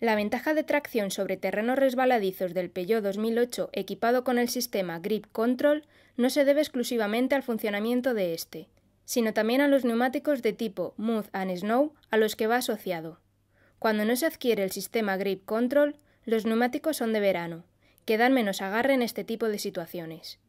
La ventaja de tracción sobre terrenos resbaladizos del Peugeot 2008 equipado con el sistema Grip Control no se debe exclusivamente al funcionamiento de este, sino también a los neumáticos de tipo Mud and Snow a los que va asociado. Cuando no se adquiere el sistema Grip Control, los neumáticos son de verano, que dan menos agarre en este tipo de situaciones.